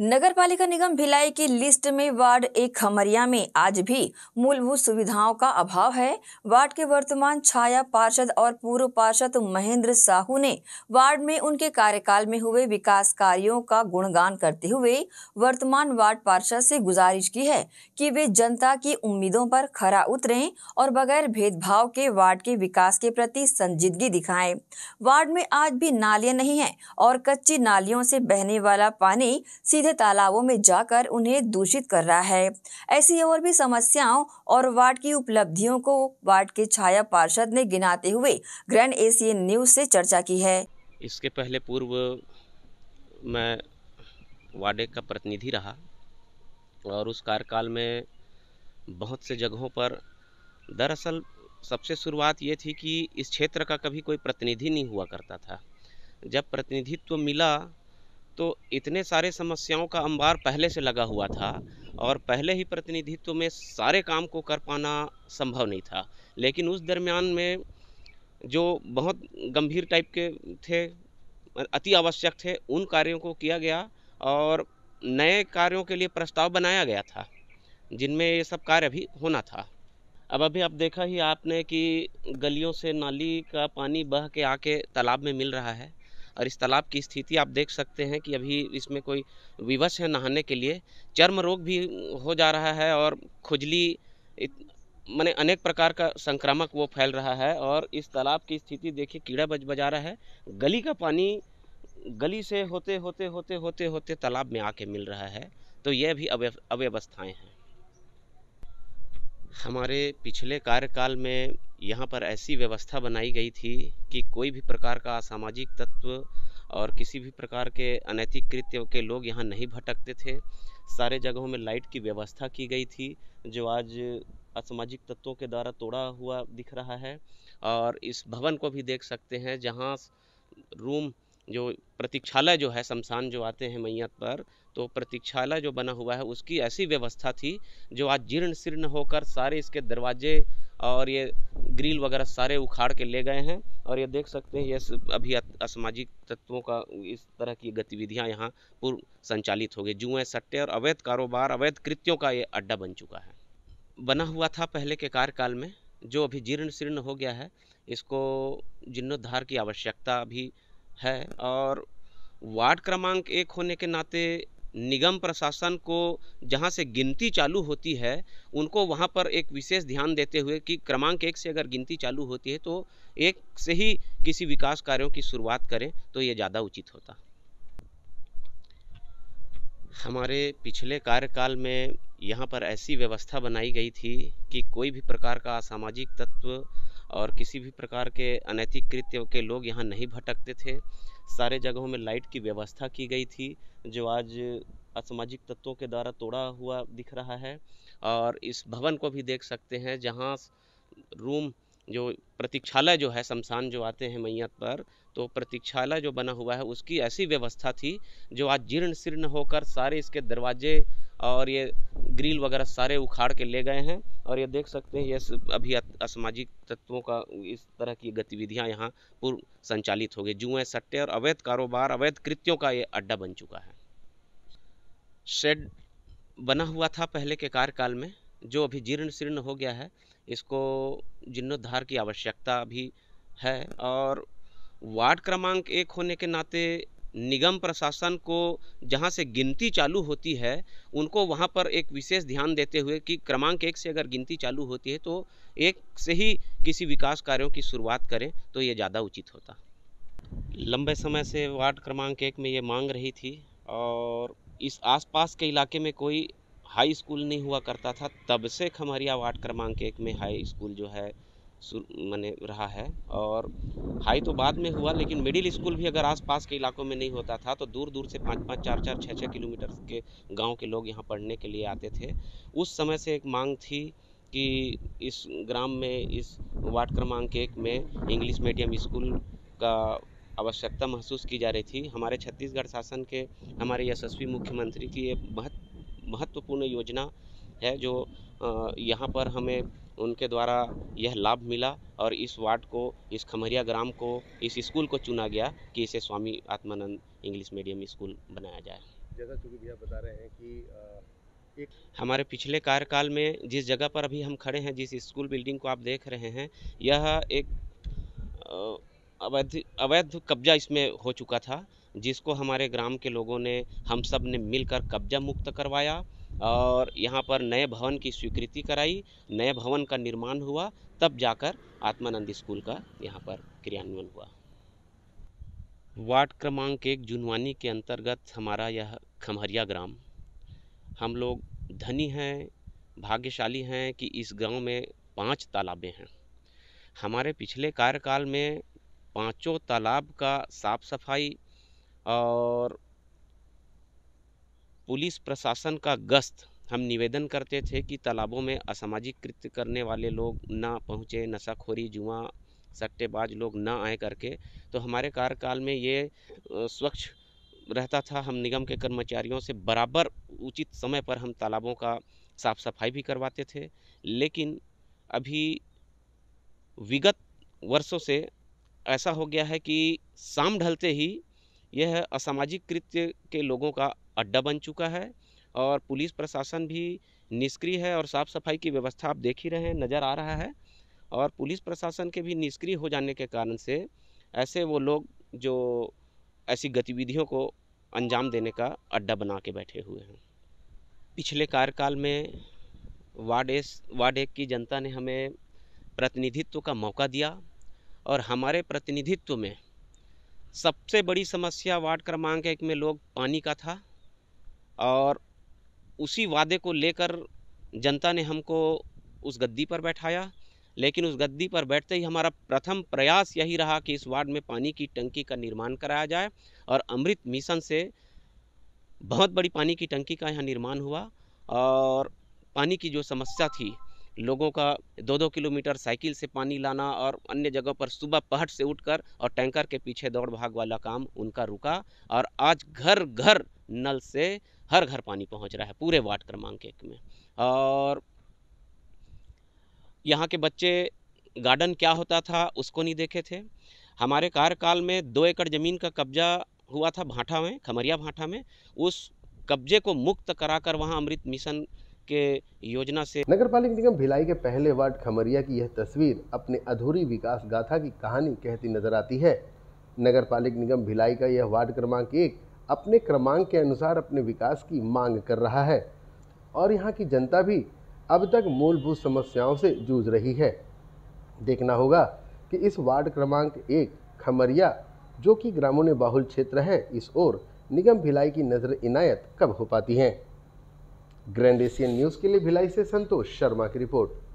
नगर पालिका निगम भिलाई की लिस्ट में वार्ड एक खमरिया में आज भी मूलभूत सुविधाओं का अभाव है वार्ड के वर्तमान छाया पार्षद और पूर्व पार्षद महेंद्र साहू ने वार्ड में उनके कार्यकाल में हुए विकास कार्यों का गुणगान करते हुए वर्तमान वार्ड पार्षद से गुजारिश की है कि वे जनता की उम्मीदों पर खरा उतरें और बगैर भेदभाव के वार्ड के विकास के प्रति संजीदगी दिखाए वार्ड में आज भी नालियां नहीं है और कच्ची नालियों से बहने वाला पानी सीधे तालाबों में जाकर उन्हें दूषित कर रहा है ऐसी और भी समस्याओं और वार्ड की उपलब्धियों को वार्ड के छाया पार्षद ने गिनाते हुए ग्रैंड एशियन न्यूज से चर्चा की है इसके पहले पूर्व मैं वार्डे का प्रतिनिधि रहा और उस कार्यकाल में बहुत से जगहों पर दरअसल सबसे शुरुआत ये थी कि इस क्षेत्र का कभी कोई प्रतिनिधि नहीं हुआ करता था जब प्रतिनिधित्व मिला तो इतने सारे समस्याओं का अंबार पहले से लगा हुआ था और पहले ही प्रतिनिधित्व में सारे काम को कर पाना संभव नहीं था लेकिन उस दरमियान में जो बहुत गंभीर टाइप के थे अति आवश्यक थे उन कार्यों को किया गया और नए कार्यों के लिए प्रस्ताव बनाया गया था जिनमें ये सब कार्य अभी होना था अब अभी आप देखा ही आपने कि गलियों से नाली का पानी बह के आके तालाब में मिल रहा है और इस तालाब की स्थिति आप देख सकते हैं कि अभी इसमें कोई विवश है नहाने के लिए चर्म रोग भी हो जा रहा है और खुजली मैंने अनेक प्रकार का संक्रामक वो फैल रहा है और इस तालाब की स्थिति देखिए कीड़ा बज बजा रहा है गली का पानी गली से होते होते होते होते होते तालाब में आके मिल रहा है तो यह भी अव्यवस्थाएँ हैं हमारे पिछले कार्यकाल में यहाँ पर ऐसी व्यवस्था बनाई गई थी कि कोई भी प्रकार का असामाजिक तत्व और किसी भी प्रकार के अनैतिक कृत्य के लोग यहाँ नहीं भटकते थे सारे जगहों में लाइट की व्यवस्था की गई थी जो आज असामाजिक तत्वों के द्वारा तोड़ा हुआ दिख रहा है और इस भवन को भी देख सकते हैं जहाँ रूम जो प्रतीक्षालय जो है शमशान जो आते हैं मैयत पर तो प्रतीक्षालय जो बना हुआ है उसकी ऐसी व्यवस्था थी जो आज जीर्ण शीर्ण होकर सारे इसके दरवाजे और ये ग्रिल वगैरह सारे उखाड़ के ले गए हैं और ये देख सकते हैं ये अभी असामाजिक तत्वों का इस तरह की गतिविधियां यहाँ पूर्व संचालित हो गई जुएँ सट्टे और अवैध कारोबार अवैध कृत्यों का ये अड्डा बन चुका है बना हुआ था पहले के कार्यकाल में जो अभी जीर्ण शीर्ण हो गया है इसको जीर्णोद्धार की आवश्यकता भी है और वार्ड क्रमांक एक होने के नाते निगम प्रशासन को जहाँ से गिनती चालू होती है उनको वहाँ पर एक विशेष ध्यान देते हुए कि क्रमांक एक से अगर गिनती चालू होती है तो एक से ही किसी विकास कार्यों की शुरुआत करें तो ये ज़्यादा उचित होता हमारे पिछले कार्यकाल में यहाँ पर ऐसी व्यवस्था बनाई गई थी कि कोई भी प्रकार का असामाजिक तत्व और किसी भी प्रकार के अनैतिक कृत्य के लोग यहाँ नहीं भटकते थे सारे जगहों में लाइट की व्यवस्था की गई थी जो आज असामाजिक तत्वों के द्वारा तोड़ा हुआ दिख रहा है और इस भवन को भी देख सकते हैं जहाँ रूम जो प्रतीक्षालय जो है शमशान जो आते हैं मैयत पर तो प्रतीक्षालय जो बना हुआ है उसकी ऐसी व्यवस्था थी जो आज जीर्ण शीर्ण होकर सारे इसके दरवाजे और ये ग्रिल वगैरह सारे उखाड़ के ले गए हैं और ये देख सकते हैं ये अभी असामाजिक तत्वों का इस तरह की गतिविधियां यहाँ पूर्व संचालित हो गई जुए सट्टे और अवैध कारोबार अवैध कृत्यों का ये अड्डा बन चुका है शेड बना हुआ था पहले के कार्यकाल में जो अभी जीर्ण शीर्ण हो गया है इसको जीर्णोद्धार की आवश्यकता भी है और वार्ड क्रमांक एक होने के नाते निगम प्रशासन को जहाँ से गिनती चालू होती है उनको वहाँ पर एक विशेष ध्यान देते हुए कि क्रमांक एक से अगर गिनती चालू होती है तो एक से ही किसी विकास कार्यों की शुरुआत करें तो ये ज़्यादा उचित होता लंबे समय से वार्ड क्रमांक एक में ये मांग रही थी और इस आसपास के इलाके में कोई हाई स्कूल नहीं हुआ करता था तब से खमरिया वार्ड क्रमांक एक में हाई स्कूल जो है मैंने रहा है और हाई तो बाद में हुआ लेकिन मिडिल स्कूल भी अगर आसपास के इलाकों में नहीं होता था तो दूर दूर से पाँच पाँच चार चार छः छः किलोमीटर के गांव के लोग यहाँ पढ़ने के लिए आते थे उस समय से एक मांग थी कि इस ग्राम में इस वार्ड क्रमांक एक में इंग्लिश मीडियम स्कूल का आवश्यकता महसूस की जा रही थी हमारे छत्तीसगढ़ शासन के हमारे यशस्वी मुख्यमंत्री की ये महत्वपूर्ण योजना है जो यहाँ पर हमें उनके द्वारा यह लाभ मिला और इस वार्ड को इस खमरिया ग्राम को इस स्कूल को चुना गया कि इसे Swami Atmanand English medium school बनाया जाए जैसा चूँकि भैया बता रहे हैं कि एक हमारे पिछले कार्यकाल में जिस जगह पर अभी हम खड़े हैं जिस स्कूल बिल्डिंग को आप देख रहे हैं यह एक अवैध अवैध कब्जा इसमें हो चुका था जिसको हमारे ग्राम के लोगों ने हम सब ने मिलकर कब्जा मुक्त करवाया और यहाँ पर नए भवन की स्वीकृति कराई नए भवन का निर्माण हुआ तब जाकर आत्मानंद स्कूल का यहाँ पर क्रियान्वयन हुआ वार्ड क्रमांक एक जुनवानी के अंतर्गत हमारा यह खमहरिया ग्राम हम लोग धनी हैं भाग्यशाली हैं कि इस गांव में पांच तालाबें हैं हमारे पिछले कार्यकाल में पांचों तालाब का साफ सफाई और पुलिस प्रशासन का गश्त हम निवेदन करते थे कि तालाबों में असामाजिक कृत्य करने वाले लोग ना पहुँचे नशाखोरी जुआ सट्टेबाज लोग ना आए करके तो हमारे कार्यकाल में ये स्वच्छ रहता था हम निगम के कर्मचारियों से बराबर उचित समय पर हम तालाबों का साफ सफाई भी करवाते थे लेकिन अभी विगत वर्षों से ऐसा हो गया है कि शाम ढलते ही यह असामाजिक कृत्य के लोगों का अड्डा बन चुका है और पुलिस प्रशासन भी निष्क्रिय है और साफ़ सफाई की व्यवस्था आप देख ही रहे हैं नज़र आ रहा है और पुलिस प्रशासन के भी निष्क्रिय हो जाने के कारण से ऐसे वो लोग जो ऐसी गतिविधियों को अंजाम देने का अड्डा बना के बैठे हुए हैं पिछले कार्यकाल में वार्ड एस वार्ड एक की जनता ने हमें प्रतिनिधित्व का मौका दिया और हमारे प्रतिनिधित्व में सबसे बड़ी समस्या वार्ड क्रमांक एक में लोग पानी का था और उसी वादे को लेकर जनता ने हमको उस गद्दी पर बैठाया लेकिन उस गद्दी पर बैठते ही हमारा प्रथम प्रयास यही रहा कि इस वार्ड में पानी की टंकी का निर्माण कराया जाए और अमृत मिशन से बहुत बड़ी पानी की टंकी का यहाँ निर्माण हुआ और पानी की जो समस्या थी लोगों का दो दो किलोमीटर साइकिल से पानी लाना और अन्य जगह पर सुबह पहट से उठकर और टैंकर के पीछे दौड़ भाग वाला काम उनका रुका और आज घर घर नल से हर घर पानी पहुंच रहा है पूरे वार्ड क्रमांक एक में और यहाँ के बच्चे गार्डन क्या होता था उसको नहीं देखे थे हमारे कार्यकाल में दो एकड़ ज़मीन का कब्जा हुआ था भाटा में खमरिया भाटा में उस कब्जे को मुक्त कराकर वहाँ अमृत मिशन के योजना से नगर पालिक निगम भिलाई के पहले वार्ड खमरिया की यह तस्वीर अपने अधूरी विकास गाथा की कहानी कहती नजर आती है नगर पालिक निगम भिलाई का यह वार्ड क्रमांक एक अपने क्रमांक के अनुसार अपने विकास की मांग कर रहा है और यहाँ की जनता भी अब तक मूलभूत समस्याओं से जूझ रही है देखना होगा कि इस वार्ड क्रमांक एक खमरिया जो कि ग्रामों ने बाहुल क्षेत्र है इस ओर निगम भिलाई की नज़र इनायत कब हो पाती है ग्रैंड एशियन न्यूज़ के लिए भिलाई से संतोष शर्मा की रिपोर्ट